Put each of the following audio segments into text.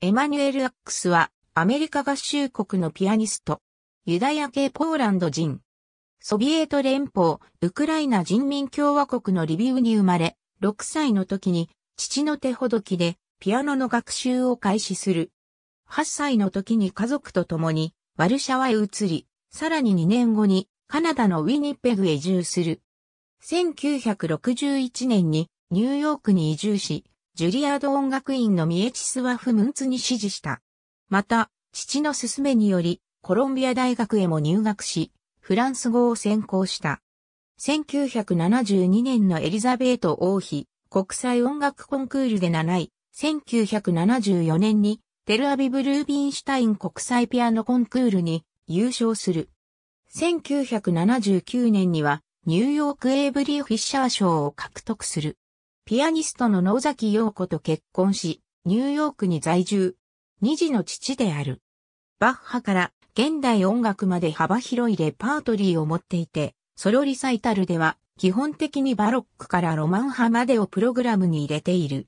エマニュエル・アックスは、アメリカ合衆国のピアニスト、ユダヤ系ポーランド人、ソビエト連邦、ウクライナ人民共和国のリビウに生まれ、6歳の時に、父の手ほどきで、ピアノの学習を開始する。8歳の時に家族と共に、ワルシャワへ移り、さらに2年後に、カナダのウィニペグへ移住する。1961年に、ニューヨークに移住し、ジュリアード音楽院のミエチスワフ・ムンツに師事した。また、父の勧めにより、コロンビア大学へも入学し、フランス語を専攻した。1972年のエリザベート王妃国際音楽コンクールで7位、1974年にテルアビブ・ルービンシュタイン国際ピアノコンクールに優勝する。1979年にはニューヨーク・エイブリー・フィッシャー賞を獲得する。ピアニストの野崎陽子と結婚し、ニューヨークに在住。二児の父である。バッハから現代音楽まで幅広いレパートリーを持っていて、ソロリサイタルでは基本的にバロックからロマン派までをプログラムに入れている。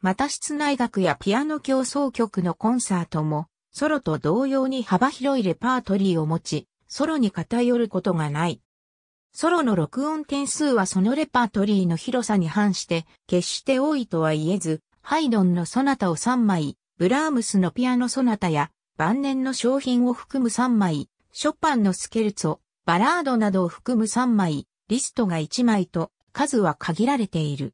また室内楽やピアノ競争曲のコンサートも、ソロと同様に幅広いレパートリーを持ち、ソロに偏ることがない。ソロの録音点数はそのレパートリーの広さに反して、決して多いとは言えず、ハイドンのソナタを3枚、ブラームスのピアノソナタや、晩年の商品を含む3枚、ショパンのスケルツォ、バラードなどを含む3枚、リストが1枚と、数は限られている。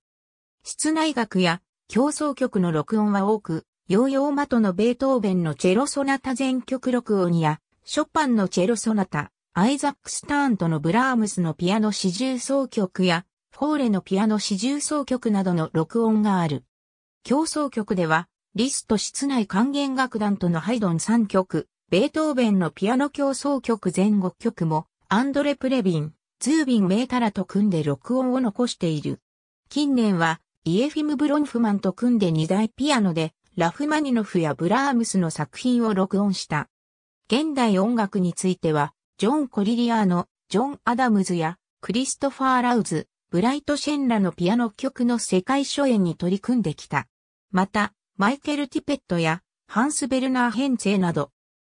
室内楽や競争曲の録音は多く、ヨーヨーマトのベートーベンのチェロソナタ全曲録音や、ショパンのチェロソナタ、アイザック・スターンとのブラームスのピアノ四重奏曲や、フォーレのピアノ四重奏曲などの録音がある。競争曲では、リスト室内管弦楽団とのハイドン3曲、ベートーベンのピアノ競争曲全5曲も、アンドレ・プレビン、ズービン・メータラと組んで録音を残している。近年は、イエフィム・ブロンフマンと組んで2台ピアノで、ラフマニノフやブラームスの作品を録音した。現代音楽については、ジョン・コリリアーノ、ジョン・アダムズや、クリストファー・ラウズ、ブライト・シェンらのピアノ曲の世界初演に取り組んできた。また、マイケル・ティペットや、ハンス・ベルナー・ヘンツェなど、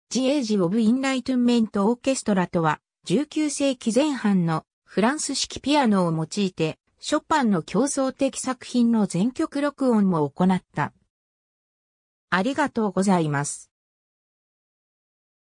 ジエージ・オブ・インライトゥンメント・オーケストラとは、19世紀前半のフランス式ピアノを用いて、ショパンの競争的作品の全曲録音も行った。ありがとうございます。